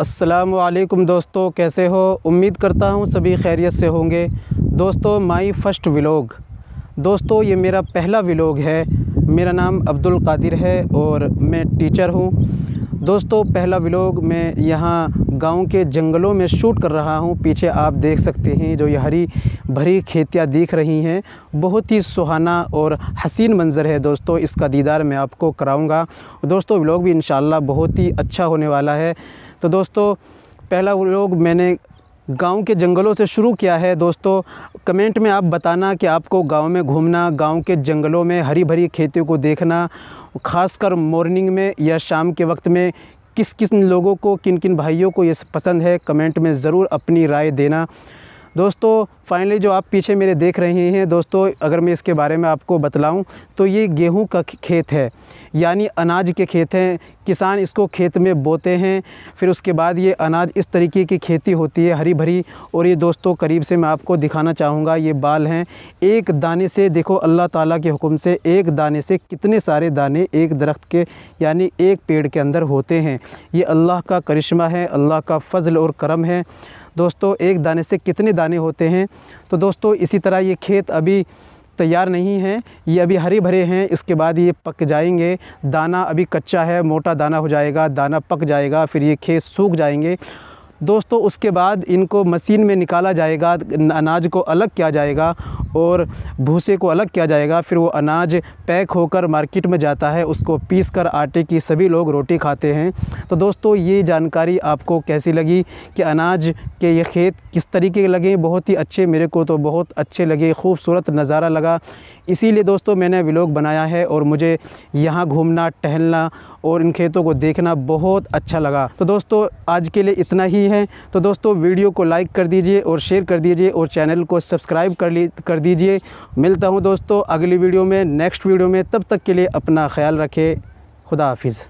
असलकम दोस्तों कैसे हो उम्मीद करता हूँ सभी खैरियत से होंगे दोस्तों माई फर्स्ट व्लॉग दोस्तों ये मेरा पहला व्लॉग है मेरा नाम अब्दुल कादिर है और मैं टीचर हूँ दोस्तों पहला व्लॉग मैं यहाँ गांव के जंगलों में शूट कर रहा हूँ पीछे आप देख सकते हैं जो ये हरी भरी खेतियाँ दिख रही हैं बहुत ही सुहाना और हसीन मंज़र है दोस्तों इसका दीदार मैं आपको कराऊँगा दोस्तों व्लॉग भी इन बहुत ही अच्छा होने वाला है तो दोस्तों पहला व्लॉग मैंने गांव के जंगलों से शुरू किया है दोस्तों कमेंट में आप बताना कि आपको गांव में घूमना गांव के जंगलों में हरी भरी खेती को देखना खासकर मॉर्निंग में या शाम के वक्त में किस किस लोगों को किन किन भाइयों को ये पसंद है कमेंट में ज़रूर अपनी राय देना दोस्तों फाइनली जो आप पीछे मेरे देख रहे हैं दोस्तों अगर मैं इसके बारे में आपको बतलाऊं तो ये गेहूं का खेत है यानी अनाज के खेत हैं किसान इसको खेत में बोते हैं फिर उसके बाद ये अनाज इस तरीके की खेती होती है हरी भरी और ये दोस्तों करीब से मैं आपको दिखाना चाहूँगा ये बाल हैं एक दाने से देखो अल्लाह ताला के हुक्म से एक दाने से कितने सारे दाने एक दरख्त के यानी एक पेड़ के अंदर होते हैं ये अल्लाह का करिश्मा है अल्लाह का फ़ज़ल और करम है दोस्तों एक दाने से कितने दाने होते हैं तो दोस्तों इसी तरह ये खेत अभी तैयार नहीं है ये अभी हरे भरे हैं इसके बाद ये पक जाएंगे दाना अभी कच्चा है मोटा दाना हो जाएगा दाना पक जाएगा फिर ये खेत सूख जाएंगे दोस्तों उसके बाद इनको मशीन में निकाला जाएगा अनाज को अलग किया जाएगा और भूसे को अलग किया जाएगा फिर वो अनाज पैक होकर मार्केट में जाता है उसको पीस कर आटे की सभी लोग रोटी खाते हैं तो दोस्तों ये जानकारी आपको कैसी लगी कि अनाज के ये खेत किस तरीके के लगे बहुत ही अच्छे मेरे को तो बहुत अच्छे लगे खूबसूरत नज़ारा लगा इसीलिए दोस्तों मैंने व्लॉग बनाया है और मुझे यहाँ घूमना टहलना और इन खेतों को देखना बहुत अच्छा लगा तो दोस्तों आज के लिए इतना ही है तो दोस्तों वीडियो को लाइक कर दीजिए और शेयर कर दीजिए और चैनल को सब्सक्राइब कर ली कर दीजिए मिलता हूँ दोस्तों अगली वीडियो में नेक्स्ट वीडियो में तब तक के लिए अपना ख्याल रखें खुदा हाफिज़